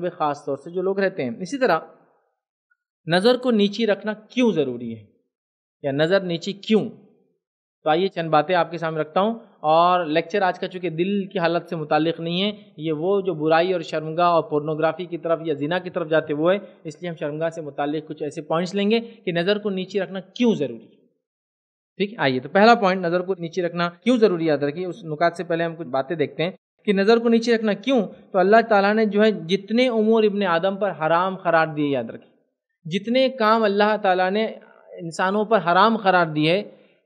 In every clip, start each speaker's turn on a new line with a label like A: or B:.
A: तो ख़ास तौर से जो लोग रहते हैं इसी तरह नज़र को नीचे रखना क्यों ज़रूरी है या नज़र नीचे क्यों तो आइए चंद बातें आपके सामने रखता हूँ और लेक्चर आज का चूँकि दिल की हालत से मुतक नहीं है ये वो जो बुराई और शर्मगा और पोर्नोग्राफी की तरफ या जिना की तरफ जाते वो है इसलिए हम शर्मगा से मुतल कुछ ऐसे पॉइंट्स लेंगे कि नज़र को नीचे रखना क्यों ज़रूरी है ठीक आइए तो पहला पॉइंट नज़र को नीचे रखना क्यों ज़रूरी याद रखिए उस नुकात से पहले हम कुछ बातें देखते हैं कि नज़र को नीचे रखना क्यों तो अल्लाह ताला ने जो है जितने उमूर इबन आदम पर हराम करार दिए याद रखें जितने काम अल्लाह ताला ने इंसानों पर हराम करार दिए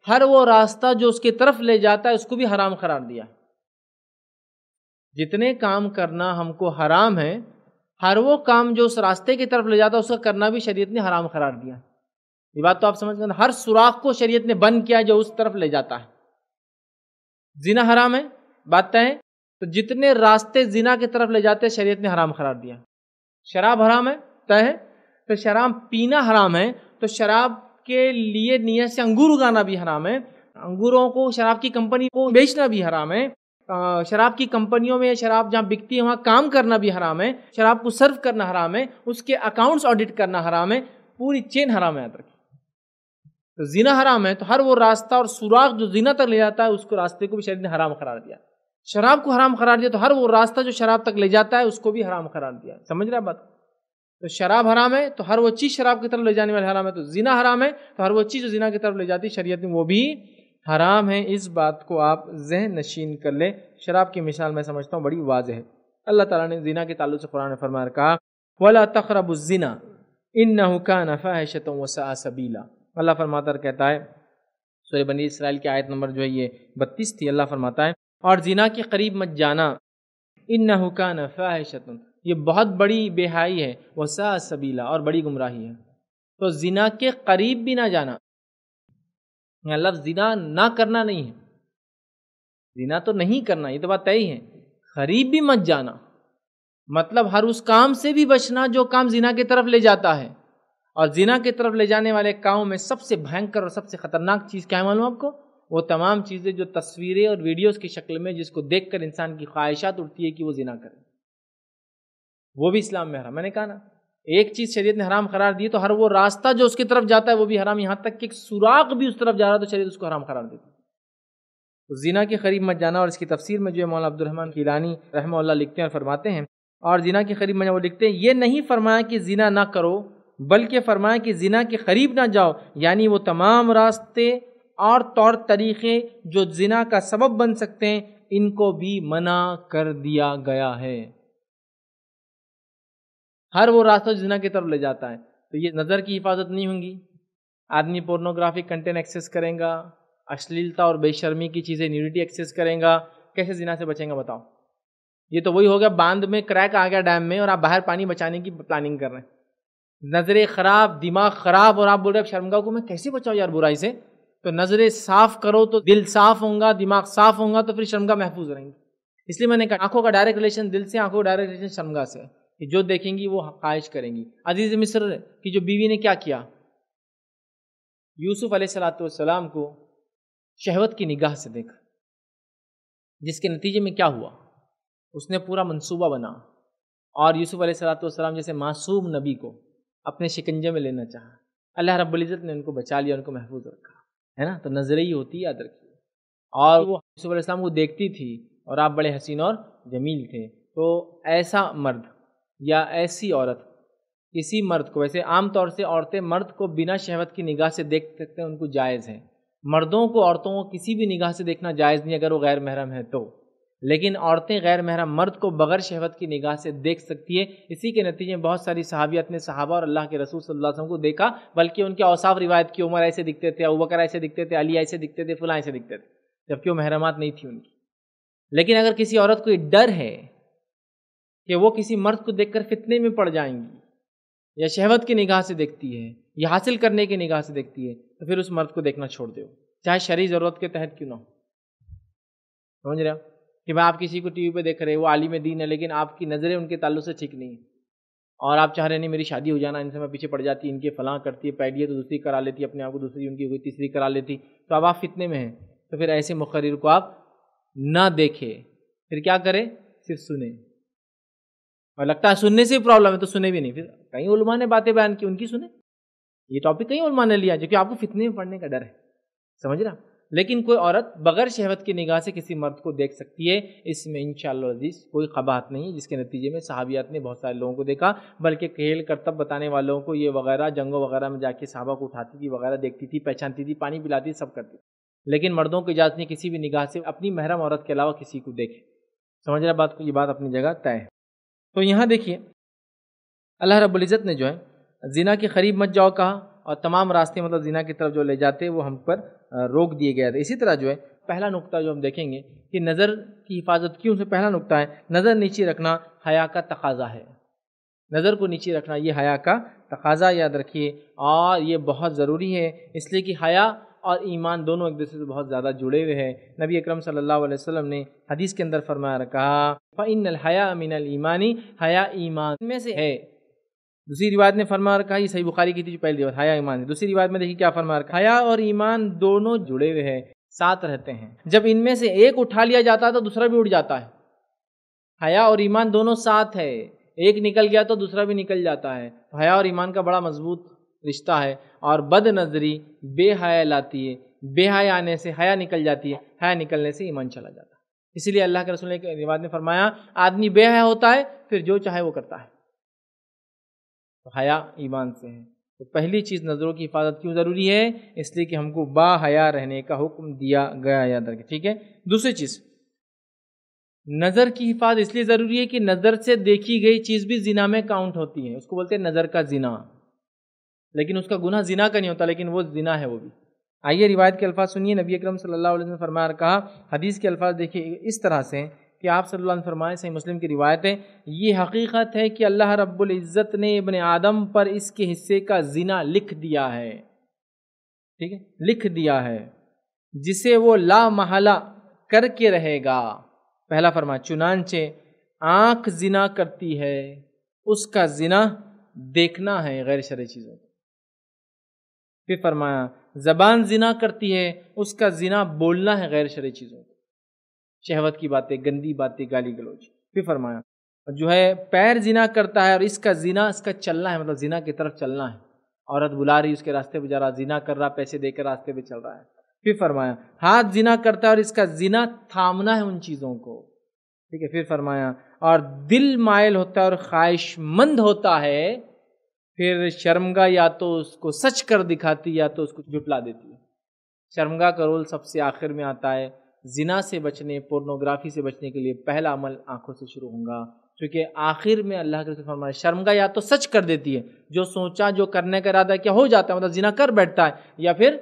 A: हर वो रास्ता जो उसकी तरफ ले जाता है उसको भी हराम करार दिया जितने काम करना हमको हराम है हर वो काम जो उस रास्ते की तरफ ले जाता है उसका करना भी शरीयत ने हराम करार दिया ये बात तो आप समझ गए हर सुराख को शरीयत ने बंद किया जो उस तरफ ले जाता है जीना हराम है बात तय तो जितने रास्ते जिना की तरफ ले जाते शरीयत ने हराम करार दिया शराब हराम है तय है तो शराब पीना हराम है तो शराब के लिए नियत से अंगूर उगाना भी हराम है अंगूरों को शराब की कंपनी को बेचना भी हराम है शराब की कंपनियों में शराब जहाँ बिकती है वहाँ काम करना भी हराम है शराब को सर्व करना हराम है उसके अकाउंट्स ऑडिट करना हराम है पूरी चेन हराम है याद तो जीना हराम है तो हर वो रास्ता और सुराख जो जीना तक ले जाता है उसको रास्ते को भी शरीर ने हराम करार दिया शराब को हराम करार दिया तो हर वो रास्ता जो शराब तक ले जाता है उसको भी हराम करार दिया समझ रहा बात तो शराब हराम है तो हर वो चीज़ शराब की तरफ ले जाने वाली हराम है तो जीना हराम है तो हर वो चीज़ जो जीना की तरफ ले जाती है शरीय में वो भी हराम है इस बात को आप जहन नशीन कर ले शराब की मिसाल मैं समझता हूँ बड़ी वाज है अल्लाह तला ने जीना के ताल्लुक से कुरान फरमान कहा वला तखरबुजना इन नहुका नफ़ा है शतम अल्लाह फरमातर कहता है सोरे बनी इसराइल की आयत नंबर जो है ये बत्तीस थी अल्लाह फरमाता है और जिना के करीब मत जाना इन न हुका ये बहुत बड़ी बेहाई है वसा सबीला और बड़ी गुमराही है तो जिना के करीब भी ना जाना यहाँ लफ्ज़ जिना ना करना नहीं है जिना तो नहीं करना ये तो बात तय है करीब भी मत जाना मतलब हर उस काम से भी बचना जो काम जिना की तरफ ले जाता है और जिना की तरफ ले जाने वाले कामों में सबसे भयंकर और सबसे खतरनाक चीज़ क्या है मालूम आपको वो तमाम चीज़ें जो तस्वीरें और वीडियोस की शक्ल में जिसको देखकर इंसान की ख्वाहिशात उठती है कि वो जिना करे वो भी इस्लाम में हराम मैंने कहा ना एक चीज़ शरीयत ने हराम करार दी तो हर वो रास्ता जो उसकी तरफ जाता है वो भी हराम यहाँ तक कि एक सुराख भी उस तरफ जा रहा है तो शरीयत उसको हराम करार देती तो जिना के करीब मत जाना और इसकी तफसीर में जो है मौला अब्दुलरहमान रानी रहमल्ला लिखते हैं और फरमाते हैं और जिना के करीब मजा वो लिखते हैं ये नहीं फरमाया कि जिना ना करो बल्कि फरमाया कि जिना के करीब ना जाओ यानी वो तमाम रास्ते और तौर तरीक़े जो जिना का सबब बन सकते हैं इनको भी मना कर दिया गया है हर वो रास्ता जिना की तरफ ले जाता है तो ये नज़र की हिफाजत नहीं होंगी आदमी पोर्नोग्राफिक कंटेंट एक्सेस करेगा अश्लीलता और बेशर्मी की चीज़ें न्यूडिटी एक्सेस करेगा कैसे जिना से बचेगा बताओ ये तो वही हो गया बांध में क्रैक आ गया डैम में और आप बाहर पानी बचाने की प्लानिंग कर रहे हैं नज़रें ख़राब दिमाग ख़राब और आप बोल रहे हो शर्मगा को मैं कैसे बचाऊँ यार बुराई से तो नज़रें साफ करो तो दिल साफ होगा दिमाग साफ होगा तो फिर शर्मगा महफूज रहेंगे इसलिए मैंने कहा आंखों का डायरेक्ट रिलेशन दिल से आंखों का डायरेक्ट रिलेशन शर्मगा से कि जो देखेंगी वो ख्वाहिश करेंगी अजीज मिस्र की जो बीवी ने क्या किया यूसुफ सलाम को शहवत की निगाह से देखा जिसके नतीजे में क्या हुआ उसने पूरा मनसूबा बना और यूसुफ सलाम जैसे मासूम नबी को अपने शिकंजे में लेना चाहा अल्लाह रब्बुल इज़्ज़त ने उनको बचा लिया उनको महफूज रखा है ना तो नज़र ही होती याद रखिए और वो यूसुफ इस्लाम को देखती थी और आप बड़े हसीन और जमील थे तो ऐसा मर्द या ऐसी औरत किसी मर्द को वैसे आमतौर से औरतें मर्द को बिना शहवत की निगाह से देख सकते हैं उनको जायज़ है मर्दों को औरतों को किसी भी निगाह से देखना जायज़ नहीं अगर वो गैर महरम है तो लेकिन औरतें गैर महरम मर्द को बगैर शहवत की निगाह से देख सकती है इसी के नतीजे में बहुत सारी सहाबियत ने सहाबा और अल्लाह के रसूल सल्लल्लाहु अलैहि वसल्लम को देखा बल्कि उनके औसाफ रिवायत की उमर ऐसे दिखते थे अबकर ऐसे दिखते थे अली ऐसे दिखते थे फुला ऐसे दिखते थे जबकि वो महरमात नहीं थी उनकी लेकिन अगर किसी औरत को डर है कि वो किसी मर्द को कर फितने में पड़ जाएंगी या शहवत की निगाह से देखती है या हासिल करने की निगाह से देखती है तो फिर उस मर्द को देखना छोड़ दो चाहे शरी ज़रूरत के तहत क्यों ना हो समझ रहे हो कि मैं आप किसी को टीवी पे देख रहे हो आलिम दीन है लेकिन आपकी नज़रें उनके ताल्लुक से ठीक नहीं और आप चाह रहे नहीं मेरी शादी हो जाना इनसे मैं पीछे पड़ जाती इनके फलां करती है पैडी तो दूसरी करा लेती अपने आप को दूसरी उनकी हुई तीसरी करा लेती तो अब आप फितने में हैं तो फिर ऐसे मुखरिर को आप ना देखें फिर क्या करें सिर्फ सुने और लगता है सुनने से भी प्रॉब्लम है तो सुने भी नहीं फिर कई उलमा ने बातें बयान की उनकी सुने ये टॉपिक कई उलमा ने लिया जो कि आपको फितने में पढ़ने का डर है समझ रहा लेकिन कोई औरत बगैर शहवत की निगाह से किसी मर्द को देख सकती है इसमें इन शजीज कोई खबात नहीं जिसके नतीजे में सहाबियात ने बहुत सारे लोगों को देखा बल्कि खेल करतब बताने वालों को ये वगैरह जंगों वगैरह में जाके साहबा को उठाती थी वगैरह देखती थी पहचानती थी पानी पिलाती सब करती लेकिन मर्दों को इजाज़त नहीं किसी भी निगाह से अपनी महरम औरत के अलावा किसी को देखे समझ रहे बात को ये बात अपनी जगह तय है तो यहाँ देखिए अल्लाह रब्ज़त ने जो है जिना के करीब मत जाओ कहा और तमाम रास्ते मतलब जिना की तरफ जो ले जाते वो हम पर रोक दिए गए थे इसी तरह जो है पहला नुकता जो हम देखेंगे कि नज़र की हिफाजत क्यों से पहला नुकता है नज़र नीचे रखना हया का तकाजा है नज़र को नीचे रखना ये हया का तकाजा याद रखिए और ये बहुत ज़रूरी है इसलिए कि हया और ईमान दोनों एक दूसरे से बहुत ज़्यादा जुड़े हुए हैं नबी अकरम सल्लल्लाहु अलैहि वसल्लम ने हदीस के अंदर फरमाया कहा फ़ैन हया अमिन ईमानी हया ईमान में से है दूसरी रिवाज ने फरमा रखा ये सही बुखारी की थी जो पहली हया ईमान दूसरी रिवाज में देखिए क्या फरमा रखा हया और ईमान दोनों जुड़े हुए हैं साथ रहते हैं जब इनमें से एक उठा लिया जाता है तो दूसरा भी उठ जाता है हया और ईमान दोनों साथ है एक निकल गया तो दूसरा भी निकल जाता है तो हया और ईमान का बड़ा मजबूत रिश्ता है और बद नजरी बेहया लाती है बेहया आने से हया निकल जाती है हया निकलने से ईमान चला जाता है इसीलिए अल्लाह के रसूल ने रिवाज ने फरमाया आदमी बेहया होता है फिर जो चाहे वो करता है तो हया ईमान से है तो पहली चीज़ नज़रों की हिफाजत क्यों ज़रूरी है इसलिए कि हमको बा हया रहने का हुक्म दिया गया याद रखें ठीक है दूसरी चीज़ नज़र की हिफाजत इसलिए ज़रूरी है कि नज़र से देखी गई चीज़ भी जिना में काउंट होती है उसको बोलते हैं नज़र का जिना लेकिन उसका गुना जिना का नहीं होता लेकिन वो जिना है वो भी आइए रिवायत के अल्फाज सुनिए नबी अकरम सल्लल्लाहु अलैहि वसल्लम फरमाया कहा हदीस के अल्फाज देखिए इस तरह से कि आप सल्लल्लाहु अलैहि फरमाए सही मुस्लिम की रिवायत है ये हकीकत है कि अल्लाह रब्बुल इज़्ज़त ने इबन आदम पर इसके हिस्से का जिना लिख दिया है ठीक है लिख दिया है जिसे वो ला महला करके रहेगा पहला फरमा चुनानचे आँख जिना करती है उसका जिना देखना है गैर शर चीज़ों को फिर फरमाया ज़बान जिना करती है उसका जिना बोलना है गैर शर चीज़ों को शहवत की बातें गंदी बातें गाली गलोच फिर फरमाया और जो है पैर जिना करता है और इसका जिना इसका चलना है मतलब जिना की तरफ चलना है औरत बुला रही उसके रास्ते पर जा रहा जिना कर रहा पैसे देकर रास्ते पर चल रहा है फिर फरमाया हाथ जिना करता है और इसका जिना थामना है उन चीज़ों को ठीक है फिर फरमाया और दिल मायल होता है और ख्वाहिशमंद होता है फिर शर्मगा या तो उसको सच कर दिखाती या तो उसको जुटला देती है शर्मगा का रोल सबसे आखिर में आता है जिना से बचने पोर्नोग्राफी से बचने के लिए पहला अमल आंखों से शुरू होगा क्योंकि आखिर में अल्लाह के फरमाए शर्मगा या तो सच कर देती है जो सोचा जो करने का इरादा क्या हो जाता है मतलब जिना कर बैठता है या फिर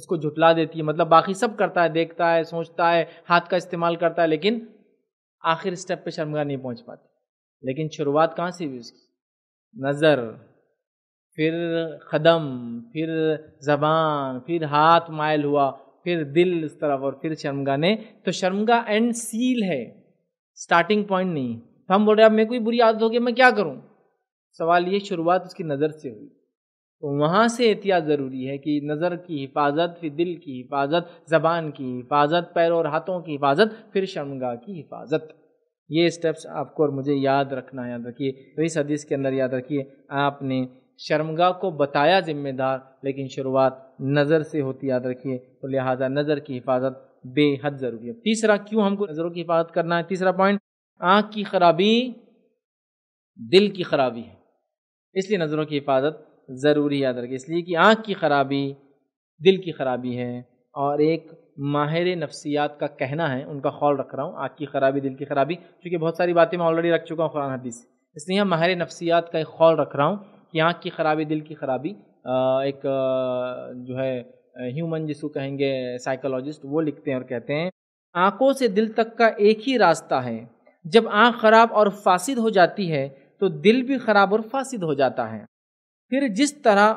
A: उसको झुटला देती है मतलब बाकी सब करता है देखता है सोचता है हाथ का इस्तेमाल करता है लेकिन आखिर स्टेप पे शर्मगा नहीं पहुंच पाती लेकिन शुरुआत कहाँ से हुई उसकी नज़र फिर कदम फिर जबान फिर हाथ मायल हुआ फिर दिल इस तरफ और फिर शर्मगा ने तो शर्मगा एंड सील है स्टार्टिंग पॉइंट नहीं तो हम बोल रहे अब मेरे को बुरी आदत होगी मैं क्या करूँ सवाल ये शुरुआत उसकी नज़र से हुई तो वहाँ से एहतियात ज़रूरी है कि नज़र की हिफाजत फिर दिल की हिफाजत ज़बान की हिफाजत पैरों और हाथों की हिफाजत फिर शर्मगा की हिफाजत ये स्टेप्स आपको और मुझे याद रखना याद रखिए तो इस हदीस के अंदर याद रखिए आपने शर्मगा को बताया जिम्मेदार लेकिन शुरुआत नज़र से होती याद रखिए तो लिहाजा नज़र की हिफाजत बेहद ज़रूरी है तीसरा क्यों हमको नज़रों की हिफाजत करना है तीसरा पॉइंट आँख की खराबी दिल की खराबी है इसलिए नज़रों की हिफाजत ज़रूरी याद रखिए इसलिए कि आँख की खराबी दिल की खराबी है और एक माहिर नफसियात का कहना है उनका खौल रख रहा हूँ आँख की खराबी दिल की खराबी क्योंकि बहुत सारी बातें मैं ऑलरेडी रख चुका हूँ कुरान हदीस इसलिए माहिर नफसियात का एक खौल रख रहा हूँ कि आँख की खराबी दिल की खराबी एक जो है ह्यूमन जिसको कहेंगे साइकोलॉजिस्ट वो लिखते हैं और कहते हैं आँखों से दिल तक का एक ही रास्ता है जब आँख खराब और फासिद हो जाती है तो दिल भी खराब और फासिद हो जाता है फिर जिस तरह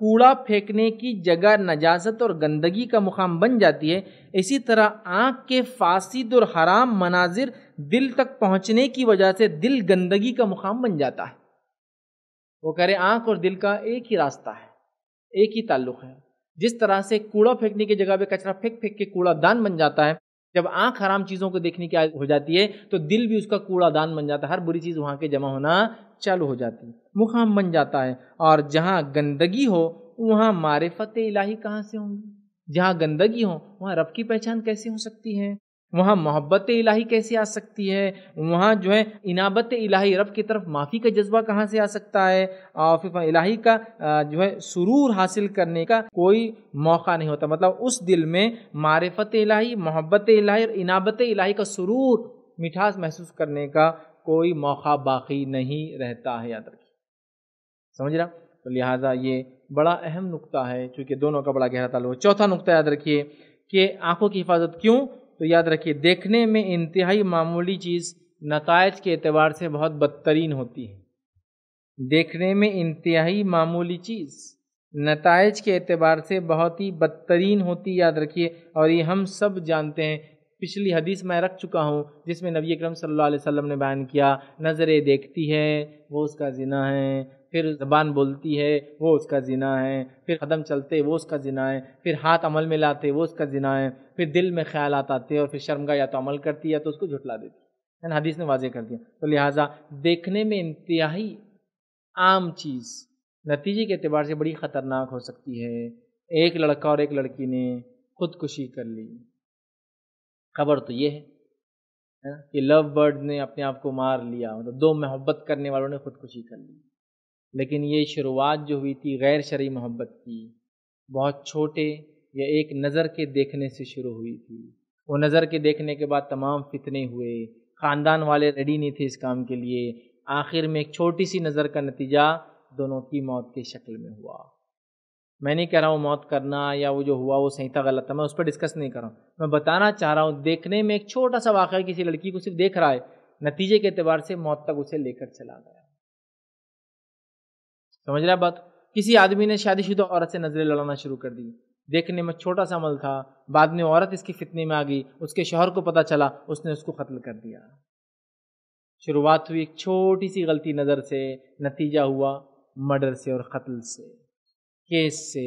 A: कूड़ा फेंकने की जगह नजाजत और गंदगी का मुकाम बन जाती है इसी तरह आँख के फासिद और हराम मनाजिर दिल तक पहुँचने की वजह से दिल गंदगी का मुकाम बन जाता है वो कह रहे आंख और दिल का एक ही रास्ता है एक ही ताल्लुक है जिस तरह से कूड़ा फेंकने की जगह पे कचरा फेंक फेंक के कूड़ा दान बन जाता है जब आंख हराम चीज़ों को देखने की हो जाती है तो दिल भी उसका कूड़ा दान बन जाता है हर बुरी चीज़ वहां के जमा होना चालू हो जाती है मुकाम बन जाता है और जहाँ गंदगी हो वहाँ मारिफत इलाही कहाँ से होंगी जहाँ गंदगी हो वहाँ रब की पहचान कैसे हो सकती है वहाँ मोहब्बत इलाही कैसे आ सकती है वहाँ जो है इनाबत इलाही रब की तरफ माफ़ी का जज्बा कहाँ से आ सकता है और फिर इलाही का जो है सुरूर हासिल करने का कोई मौका नहीं होता मतलब उस दिल में मारफत इलाही मोहब्बत इलाही और इनाबत इलाही का सुरूर मिठास महसूस करने का कोई मौका बाकी नहीं रहता है याद रखिए समझ रहा तो लिहाजा ये बड़ा अहम नुकता है चूँकि दोनों का बड़ा गहरा तालु चौथा नुकता याद रखिए कि आंखों की हिफाजत क्यों तो याद रखिए देखने में इंतहाई मामूली चीज़ नतज के अतबार से बहुत बदतरीन होती है देखने में इंतहाई मामूली चीज़ नतज के अतबार से बहुत ही बदतरीन होती याद रखिए और ये हम सब जानते हैं पिछली हदीस मैं रख चुका हूँ जिसमें नबी अकरम सल्लल्लाहु अलैहि वसल्लम ने बयान किया नज़रें देखती है वो उसका ज़िना है फिर ज़बान बोलती है वो उसका ज़िना है फिर कदम चलते वो उसका ज़िना है फिर हाथ अमल में लाते वो उसका ज़िना है फिर दिल में ख्याल आते और फिर शर्मगा या तो अमल करती या तो उसको झुटला देती है हदीस ने वाजे कर दिया तो लिहाजा देखने में इंतहाई आम चीज़ नतीजे के अतबार से बड़ी ख़तरनाक हो सकती है एक लड़का और एक लड़की ने खुदकुशी कर ली खबर तो ये है है ना कि लव बर्ड ने अपने आप को मार लिया मतलब दो मोहब्बत करने वालों ने खुदकुशी कर ली लेकिन ये शुरुआत जो हुई थी गैर शरी मोहब्बत की बहुत छोटे या एक नज़र के देखने से शुरू हुई थी वो नज़र के देखने के बाद तमाम फितने हुए ख़ानदान वाले रेडी नहीं थे इस काम के लिए आखिर में एक छोटी सी नज़र का नतीजा दोनों की मौत की शक्ल में हुआ मैं नहीं कह रहा हूँ मौत करना या वो जो हुआ वो सही था गलत है मैं उस पर डिस्कस नहीं कर रहा हूँ मैं बताना चाह रहा हूँ देखने में एक छोटा सा वाक़ किसी लड़की को सिर्फ देख रहा है नतीजे के अतबार से मौत तक उसे लेकर चला गया समझ रहा है बात किसी आदमी ने शादीशुदा औरत से नज़रें लड़ाना शुरू कर दी देखने में छोटा सा अमल था बाद में औरत इसकी फितने में आ गई उसके शोहर को पता चला उसने उसको कत्ल कर दिया शुरुआत हुई एक छोटी सी गलती नज़र से नतीजा हुआ मर्डर से और कत्ल से केस से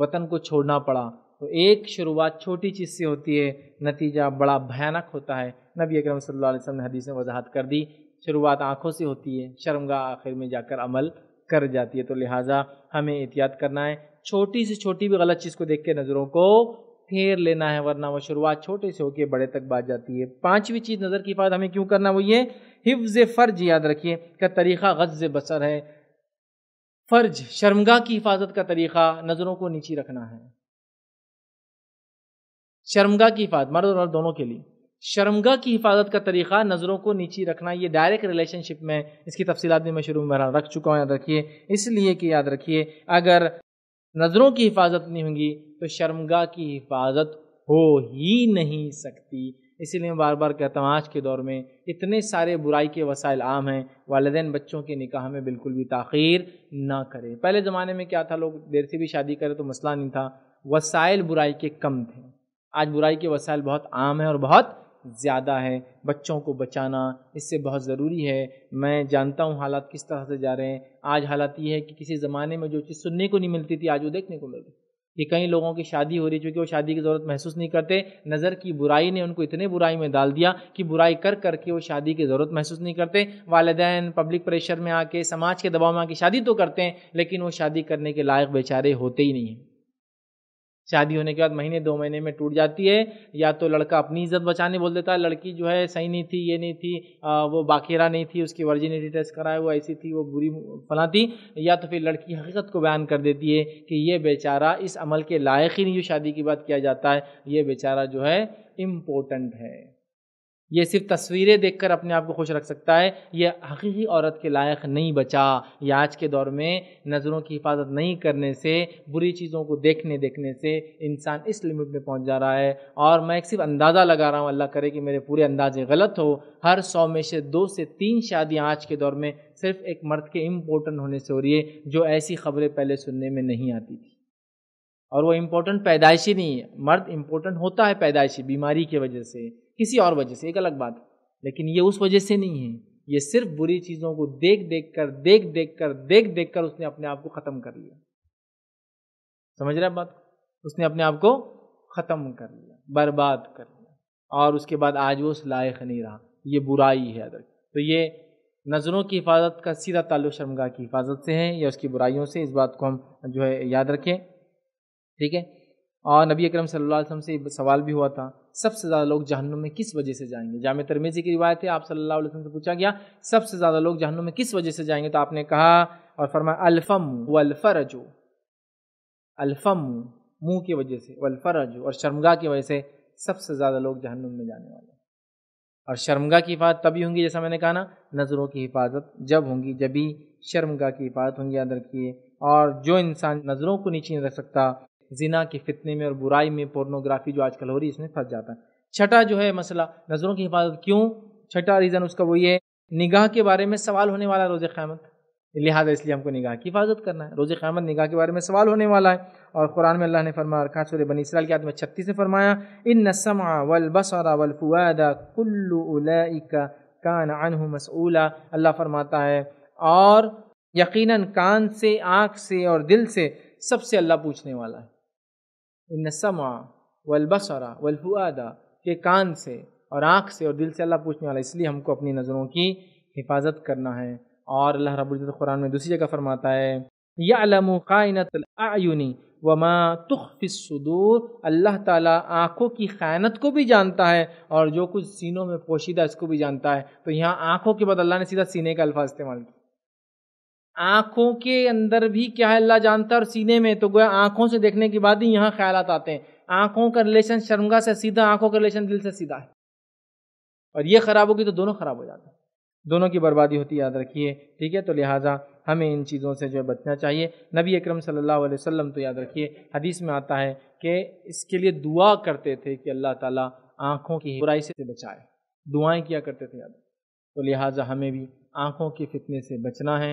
A: वतन को छोड़ना पड़ा तो एक शुरुआत छोटी चीज़ से होती है नतीजा बड़ा भयानक होता है नबी अकरम सल्लल्लाहु अलैहि वसल्लम ने हदीस में वजाहत कर दी शुरुआत आँखों से होती है शर्मगा आखिर में जाकर अमल कर जाती है तो लिहाजा हमें एहतियात करना है छोटी से छोटी भी गलत चीज़ को देख के नज़रों को फेर लेना है वरना वो शुरुआत छोटे से होकर बड़े तक बात जाती है पांचवी चीज़ नज़र की हिफाजत हमें क्यों करना वो ये हिफ्ज फ़र्ज याद रखिए का तरीक़ा गज़ बसर है फर्ज शर्मगा की हिफाजत का तरीका नज़रों को नीचे रखना है शर्मगा की हिफाजत मर्द और दोनों के लिए शर्मगा की हिफाजत का तरीका नज़रों को नीचे रखना ये डायरेक्ट रिलेशनशिप में इसकी तफसीत भी मैं शुरू में बहरा रख चुका हूँ याद रखिए इसलिए कि याद रखिए अगर नज़रों की हिफाजत नहीं होगी तो शर्मगा की हिफाजत हो ही नहीं सकती इसीलिए मैं बार बार कहता हूँ आज के दौर में इतने सारे बुराई के वसाइल आम हैं वालदे बच्चों के निकाह में बिल्कुल भी तखीर ना करें पहले ज़माने में क्या था लोग देर से भी शादी करें तो मसला नहीं था वसाइल बुराई के कम थे आज बुराई के वसाइल बहुत आम हैं और बहुत ज़्यादा है बच्चों को बचाना इससे बहुत ज़रूरी है मैं जानता हूँ हालात किस तरह से जा रहे हैं आज हालात ये है कि किसी ज़माने में जो चीज़ सुनने को नहीं मिलती थी आज वो देखने को मिलती कि कई लोगों की शादी हो रही चूँकि वो शादी की ज़रूरत महसूस नहीं करते नज़र की बुराई ने उनको इतने बुराई में डाल दिया कि बुराई कर करके वो शादी की ज़रूरत महसूस नहीं करते वालदेन पब्लिक प्रेशर में आके समाज के दबाव में आके शादी तो करते हैं लेकिन वो शादी करने के लायक बेचारे होते ही नहीं हैं शादी होने के बाद महीने दो महीने में टूट जाती है या तो लड़का अपनी इज्जत बचाने बोल देता है लड़की जो है सही नहीं थी ये नहीं थी आ, वो बाकेरा नहीं थी उसकी वर्जिनिटी टेस्ट कराए वो ऐसी थी वो बुरी फला थी या तो फिर लड़की हकीकत को बयान कर देती है कि ये बेचारा इस अमल के लायक ही नहीं जो शादी की बात किया जाता है ये बेचारा जो है इम्पोर्टेंट है ये सिर्फ तस्वीरें देखकर अपने आप को खुश रख सकता है यह हकीकी औरत के लायक नहीं बचा यह आज के दौर में नज़रों की हिफाजत नहीं करने से बुरी चीज़ों को देखने देखने से इंसान इस लिमिट में पहुंच जा रहा है और मैं एक सिर्फ अंदाज़ा लगा रहा हूँ अल्लाह करे कि मेरे पूरे अंदाजे गलत हो हर सौ में से दो से तीन शादियाँ आज के दौर में सिर्फ एक मर्द के इम्पोर्टेंट होने से हो रही है जो ऐसी खबरें पहले सुनने में नहीं आती थी और वो इम्पोर्टेंट पैदाइशी नहीं है मर्द इम्पोर्टेंट होता है पैदाइशी बीमारी की वजह से किसी और वजह से एक अलग बात लेकिन ये उस वजह से नहीं है ये सिर्फ बुरी चीज़ों को देख देख कर देख देख कर देख देख कर उसने अपने आप को ख़त्म कर लिया समझ रहे बात उसने अपने आप को ख़त्म कर लिया बर्बाद कर लिया और उसके बाद आज वो उस लायक नहीं रहा ये बुराई है अदर तो ये नज़रों की हिफाजत का सीधा ताल्लुक शर्मगा की हिफाजत से है या उसकी बुराइयों से इस बात को हम जो है याद रखें ठीक है और नबी अकरम सल्लल्लाहु अलैहि वसल्लम से सवाल भी हुआ था सबसे ज़्यादा लोग जहनुम में किस वजह से जाएंगे जाम तरमेजी की रिवायत है आप सल्लल्लाहु अलैहि वसल्लम से पूछा गया सबसे ज़्यादा लोग जहनम में किस वजह से जाएंगे तो आपने कहा और फरमाया अल्फम वलफरजो अल्फम मुंह की वजह से वल्फरजो और शर्मगा की वजह से सबसे ज़्यादा लोग जहनुम में जाने वाले और शर्मगा की हिफाजत तभी होंगी जैसा मैंने कहा ना नज़रों की हिफाजत जब होंगी जब ही शर्मगा की हिफाजत होंगी याद रखिए और जो इंसान नज़रों को नीचे नहीं रख सकता जिना के फितने में और बुराई में पोर्नोग्राफी जो आजकल हो रही है इसमें फंस जाता है छठा जो है मसला नज़रों की हिफाजत क्यों छठा रीज़न उसका वही है निगाह के बारे में सवाल होने वाला रोज़ क़्यामत लिहाजा इसलिए हमको निगाह की हिफाजत करना है रोज़ क़्यामत निगाह के बारे में सवाल होने वाला है और कुरान में अल्लाह ने फरमा रखा सूर्य बनी इसराइल के आदमी छत्तीस ने फरमाया इन नसमा वल बसरा वल फुआदा कान अनहु मसूला अल्लाह फरमाता है और यकीनन कान से आँख से और दिल से सबसे अल्लाह पूछने वाला है इन वलबसरा वल के कान से और आँख से और दिल से अल्लाह पूछने वाला इसलिए हमको अपनी नज़रों की हिफाजत करना है और अल्लाह रबुल्ज़त कुरान में दूसरी जगह फरमाता है या अलम कायनतनी व माँ तुखफ़िसूर अल्लाह ताला आँखों की खयानत को भी जानता है और जो कुछ सीनों में पोशीदा इसको भी जानता है तो यहाँ आँखों के बाद अल्लाह ने सीधा सीने का अल्फाज इस्तेमाल किया आंखों के अंदर भी क्या है अल्लाह जानता है और सीने में तो गोया आंखों से देखने के बाद ही यहाँ ख्याल आते हैं आंखों का रिलेशन शर्मगा से सीधा आंखों का रिलेशन दिल से सीधा है और ये ख़राब होगी तो दोनों ख़राब हो जाते हैं दोनों की बर्बादी होती याद रखिए ठीक है तो लिहाजा हमें इन चीज़ों से जो है बचना चाहिए नबी अक्रम सल्लल्लाहु अलैहि तो याद रखिए हदीस में आता है कि इसके लिए दुआ करते थे कि अल्लाह ताला आँखों की बुराई से बचाए दुआएं किया करते थे याद तो लिहाजा हमें भी आँखों के फितने से बचना है